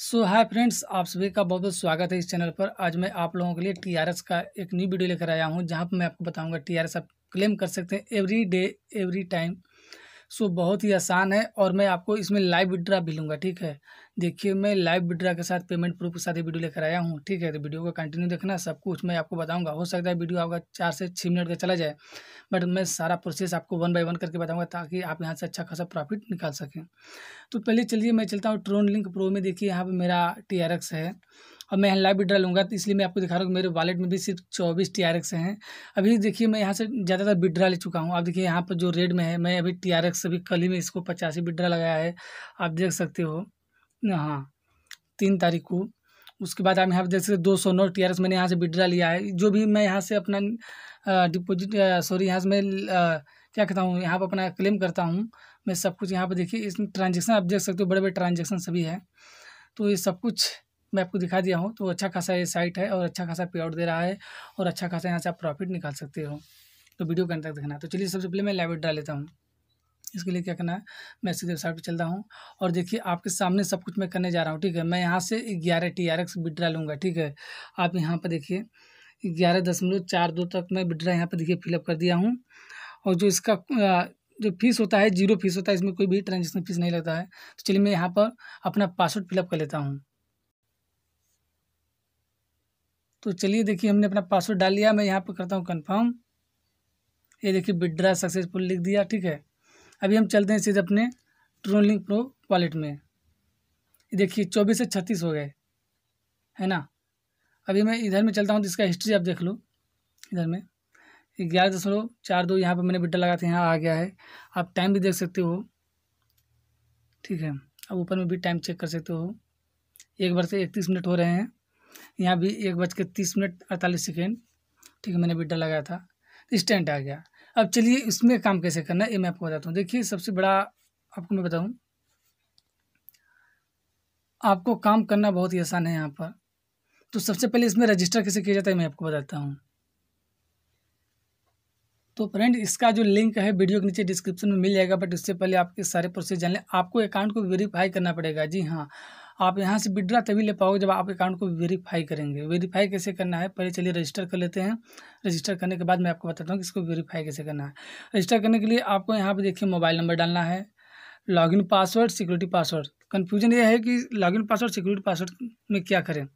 सो hi friends आप सभी का बहुत बहुत स्वागत है इस चैनल पर आज मैं आप लोगों के लिए टीआरएस का एक न्यू वीडियो लेकर आया हूँ जहाँ पर मैं आपको बताऊँगा टीआरएस आप क्लेम कर सकते हैं every day every time so बहुत ही आसान है और मैं आपको इसमें लाइव विड्रा भी लूँगा ठीक है देखिए मैं लाइव विड्रा के साथ पेमेंट प्रूफ के साथ ये वीडियो लेकर आया हूँ ठीक है तो वीडियो को कंटिन्यू देखना सब कुछ मैं आपको बताऊँगा हो सकता है वीडियो आपका चार से छः मिनट का चला जाए बट मैं सारा प्रोसेस आपको वन बाई वन करके बताऊँगा ताकि आप यहाँ से अच्छा खासा प्रॉफिट निकाल सकें तो पहले चलिए मैं चलता हूँ ट्रोन लिंक प्रो में देखिए यहाँ पर मेरा टी है और मैं लाइव विड्रा लूँगा तो इसलिए मैं आपको दिखा रहा हूँ मेरे वालेट में भी सिर्फ चौबीस टी हैं अभी देखिए मैं यहाँ से ज़्यादातर विड्रा ले चुका हूँ आप देखिए यहाँ पर जो रेड में है मैं अभी टी आर अभी कल ही में इसको पचासी विड्रा लगाया है आप देख सकते हो हाँ तीन तारीख को उसके बाद आप यहाँ पर देख सकते दो सौ नौ टी आर एक्स मैंने यहाँ से विड्रा लिया है जो भी मैं यहाँ से अपना डिपोजिट सॉरी यहाँ से मैं क्या कहता हूँ यहाँ पर अपना क्लेम करता हूँ मैं सब कुछ यहाँ पर देखिए इसमें ट्रांजेक्शन आप देख सकते हो बड़े बड़े ट्रांजेक्शन सभी है तो ये सब कुछ मैं आपको दिखा दिया हूँ तो अच्छा खासा ये साइट है और अच्छा खासा पे आउट दे रहा है और अच्छा खासा यहाँ से आप प्रॉफिट निकाल सकते हो तो वीडियो के अंत तक देखना तो चलिए सबसे पहले मैं लाइव डाल लेता हूँ इसके लिए क्या करना है मैं सीधे वेबसाइट पर चलता हूँ और देखिए आपके सामने सब कुछ मैं करने जा रहा हूँ ठीक है मैं यहाँ से ग्यारह टी आर एक्स विड्रा लूँगा ठीक है आप यहाँ पर देखिए ग्यारह दशमलव चार दो तक मैं विड्रा यहाँ पर देखिए फिलअप कर दिया हूँ और जो इसका जो फीस होता है जीरो फीस होता है इसमें कोई भी ट्रांजेक्शन फीस नहीं लगता है तो चलिए मैं यहाँ पर अपना पासवर्ड फिलअप कर लेता हूँ तो चलिए देखिए हमने अपना पासवर्ड डाल लिया मैं यहाँ पर करता हूँ कन्फर्म ये देखिए विड्रा सक्सेसफुल लिख दिया ठीक है अभी हम चलते हैं सीधे अपने ट्रोलिंग प्रो वॉलेट में देखिए चौबीस से छत्तीस हो गए है ना अभी मैं इधर में चलता हूँ तो इसका हिस्ट्री आप देख लो इधर में ग्यारह दशमलव चार दो यहाँ पर मैंने बिड्डा लगा था यहाँ आ गया है आप टाइम भी देख सकते हो ठीक है अब ऊपर में भी टाइम चेक कर सकते हो एक बार से इकतीस मिनट हो रहे हैं यहाँ भी एक बज के तीस मिनट अड़तालीस सेकेंड ठीक है मैंने बिड्डा लगाया था इंस्टेंट आ गया अब चलिए इसमें काम कैसे करना है ये मैं आपको बताता हूँ देखिए सबसे बड़ा आपको मैं बताऊँ आपको काम करना बहुत ही आसान है यहाँ पर तो सबसे पहले इसमें रजिस्टर कैसे किया जाता है मैं आपको बताता हूँ तो फ्रेंड इसका जो लिंक है वीडियो के नीचे डिस्क्रिप्शन में मिल जाएगा बट उससे पहले आपके सारे प्रोसेस जान लें आपको अकाउंट को वेरीफाई करना पड़ेगा जी हाँ आप यहाँ से विड्रा तभी ले पाओगे जब आप अकाउंट को वेरीफाई करेंगे वेरीफाई कैसे करना है पहले चलिए रजिस्टर कर लेते हैं रजिस्टर करने के बाद मैं आपको बताता हूँ कि इसको वेरीफाई कैसे करना है रजिस्टर करने के लिए आपको यहाँ पर देखिए मोबाइल नंबर डालना है login password security password confusion ये है कि लॉगिन पासवर्ड सिक्योरिटी पासवर्ड में क्या करें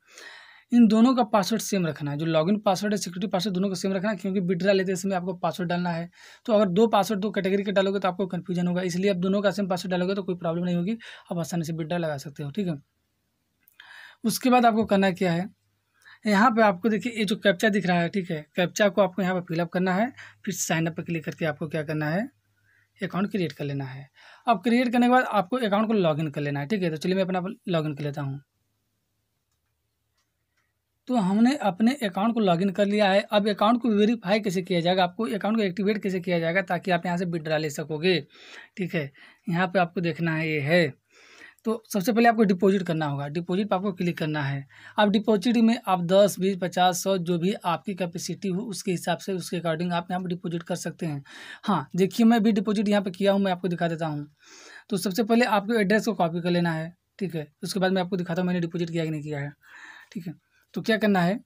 इन दोनों का पासवर्ड सेम रखना है जो लॉगिन पासवर्ड है सिक्योरिटी पासवर्ड दोनों का सेम रखना है क्योंकि विड्रा लेते समय आपको पासवर्ड डालना है तो अगर दो पासवर्ड दो कैटेगरी के डालोगे तो आपको कन्फ्यूजन होगा इसलिए आप दोनों का सेम पासवर्ड डालोगे तो कोई प्रॉब्लम नहीं होगी आप आसानी से विड्रा लगा सकते हो ठीक है उसके बाद आपको करना क्या है यहाँ पे आपको देखिए ये जो कैप्चा दिख रहा है ठीक है कैप्चा को आपको यहाँ पे फिलअप करना है फिर साइनअप पर क्लिक करके आपको क्या करना है अकाउंट क्रिएट कर लेना है अब क्रिएट करने के बाद आपको अकाउंट को लॉगिन कर लेना है ठीक है तो चलिए मैं अपना लॉगिन कर लेता हूँ तो हमने अपने अकाउंट को लॉगिन कर लिया है अब अकाउंट को वेरीफाई कैसे किया जाएगा आपको अकाउंट को एक्टिवेट कैसे किया जाएगा ताकि आप यहाँ से विड्रा ले सकोगे ठीक है यहाँ पे आपको देखना है ये है तो सबसे पहले आपको डिपॉजिट करना होगा डिपॉजिट पर आपको क्लिक करना है अब डिपॉजिट में आप दस बीस पचास सौ जो भी आपकी कैपेसिटी हो उसके हिसाब से उसके अकॉर्डिंग आप यहाँ पर डिपॉजिट कर सकते हैं हाँ देखिए मैं भी डिपॉजिट यहाँ पर किया हूँ मैं आपको दिखा देता हूँ तो सबसे पहले आपको एड्रेस को कॉपी कर लेना है ठीक है उसके बाद मैं आपको दिखाता हूँ मैंने डिपोजिट किया कि नहीं किया है ठीक है तो क्या करना है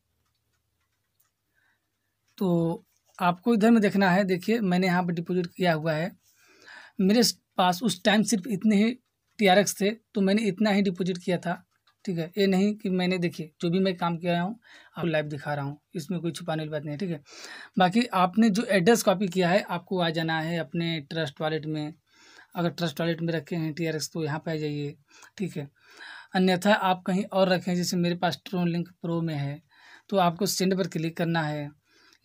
तो आपको इधर में देखना है देखिए मैंने यहाँ पर डिपोजिट किया हुआ है मेरे पास उस टाइम सिर्फ इतने ही टी आर एक्स थे तो मैंने इतना ही डिपोजिट किया था ठीक है ये नहीं कि मैंने देखिए जो भी मैं काम किया हूँ आपको लाइव दिखा रहा हूँ इसमें कोई छुपाने वाली बात नहीं है ठीक है बाकी आपने जो एड्रेस कॉपी किया है आपको आ जाना है अपने ट्रस्ट वॉलेट में अगर ट्रस्ट वॉलेट में रखे हैं टी आर एक्स तो यहाँ पर आ जाइए ठीक है अन्यथा आप कहीं और रखें जैसे मेरे पास ट्रोन लिंक प्रो में है तो आपको सेंड पर क्लिक करना है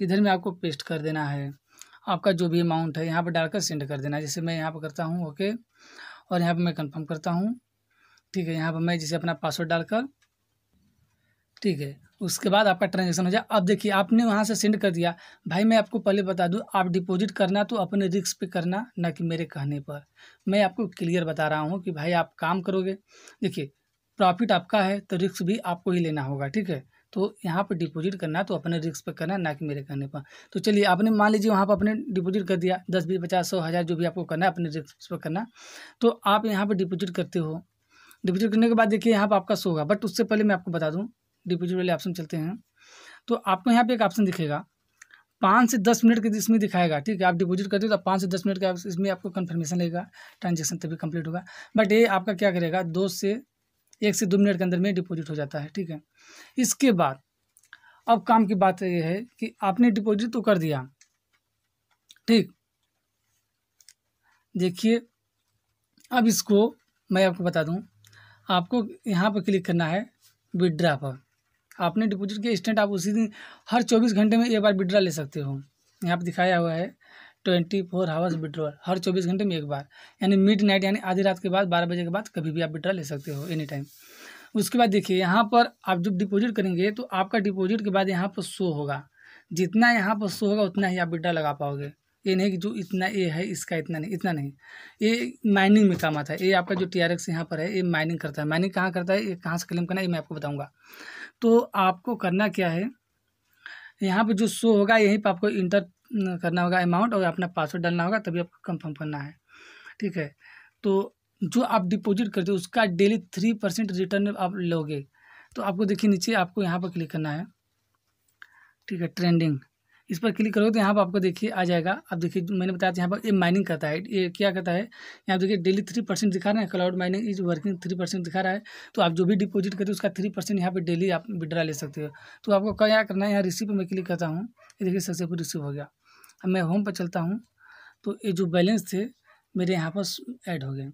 इधर में आपको पेस्ट कर देना है आपका जो भी अमाउंट है यहाँ पर डालकर सेंड कर देना है जैसे मैं यहाँ पर करता हूँ ओके और यहाँ पर मैं कंफर्म करता हूँ ठीक है यहाँ पर मैं जैसे अपना पासवर्ड डालकर ठीक है उसके बाद आपका ट्रांजेक्शन हो जाए अब देखिए आपने वहाँ से सेंड कर दिया भाई मैं आपको पहले बता दूँ आप डिपॉजिट करना तो अपने रिक्स पे करना ना कि मेरे कहने पर मैं आपको क्लियर बता रहा हूँ कि भाई आप काम करोगे देखिए प्रॉफिट आपका है तो रिस्क भी आपको ही लेना होगा ठीक है तो यहाँ पर डिपॉजिट करना है तो अपने रिस्क पर करना है ना कि मेरे कहने पर तो चलिए आपने मान लीजिए वहाँ पर अपने डिपॉजिट कर दिया दस बीस पचास सौ हज़ार जो भी आपको करना है अपने रिस्क पर करना तो आप यहाँ पर डिपॉजिट करते हो डिपॉजिट करने के बाद देखिए यहाँ पर आपका सो होगा बट उससे पहले मैं आपको बता दूँ डिपॉजिट वाले ऑप्शन चलते हैं तो आपको यहाँ पर एक ऑप्शन दिखेगा पाँच से दस मिनट के इसमें दिखाएगा ठीक है आप डिपॉजिट करते हो तो पाँच से दस मिनट का इसमें आपको कन्फर्मेशन लेगा ट्रांजेक्शन तभी कंप्लीट होगा बट ये आपका क्या करेगा दो से एक से दो मिनट के अंदर में डिपॉजिट हो जाता है ठीक है इसके बाद अब काम की बात यह है कि आपने डिपॉजिट तो कर दिया ठीक देखिए अब इसको मैं आपको बता दूं आपको यहाँ पर क्लिक करना है विड्रा पर आपने डिपॉजिट किया स्टेंट आप उसी दिन हर चौबीस घंटे में एक बार विड्रा ले सकते हो यहाँ पर दिखाया हुआ है ट्वेंटी फोर आवर्स विड्रॉल हर चौबीस घंटे में एक बार यानी मिड नाइट यानी आधी रात के बाद बारह बजे के बाद कभी भी आप विड्रॉल ले सकते हो एनी टाइम उसके बाद देखिए यहाँ पर आप जब डिपॉजिट करेंगे तो आपका डिपॉजिट के बाद यहाँ पर शो होगा जितना यहाँ पर शो होगा उतना ही आप विड्रा लगा पाओगे ये नहीं कि जो इतना ए है इसका इतना नहीं इतना नहीं ये माइनिंग में काम आता है ये आपका जो टी आर एक्स यहाँ पर है ये माइनिंग करता है माइनिंग कहाँ करता है ये कहाँ से क्लेम करना है ये मैं आपको बताऊँगा तो आपको करना क्या है यहाँ पर जो शो होगा यहीं पर आपको इंटर करना होगा अमाउंट और अपना पासवर्ड डालना होगा तभी आपको कंफर्म करना है ठीक है तो जो आप डिपॉजिट करते हो उसका डेली थ्री परसेंट रिटर्न आप लोगे तो आपको देखिए नीचे आपको यहाँ पर क्लिक करना है ठीक है ट्रेंडिंग इस पर क्लिक करोगे तो यहाँ पर आपको देखिए आ जाएगा आप देखिए मैंने बताया था यहाँ पर ये माइनिंग करता है ये क्या करता है यहाँ देखिए डेली थ्री परसेंट दिखा रहा है cloud mining is working three percent दिखा रहा है तो आप जो भी डिपॉजिट करते हो उसका थ्री परसेंट यहाँ पर डेली आप विड्रा ले सकते हो तो आपको क्या करना है यहाँ रिसीव में मैं क्लिक करता हूँ ये देखिए सक्सेसफुल रिसीव हो गया अब मैं होम पर चलता हूँ तो ये जो बैलेंस थे मेरे यहाँ पर ऐड हो गए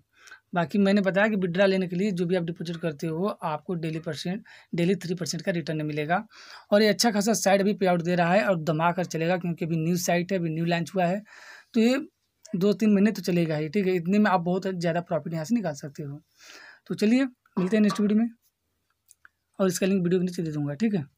बाकी मैंने बताया कि विड्रा लेने के लिए जो भी आप डिपॉजिट करते हो आपको daily percent daily three percent का रिटर्न मिलेगा और ये अच्छा खासा साइड भी पे आउट दे रहा है और दमा कर चलेगा क्योंकि अभी न्यू साइट है अभी न्यू लॉन्च हुआ है तो ये दो तीन महीने तो चलेगा ही ठीक है इतने में आप बहुत ज़्यादा प्रॉफिट यहाँ से निकाल सकते हो तो चलिए मिलते हैं नेक्स्ट वीडियो में और इसका लिंक वीडियो के नीचे दे दूँगा ठीक है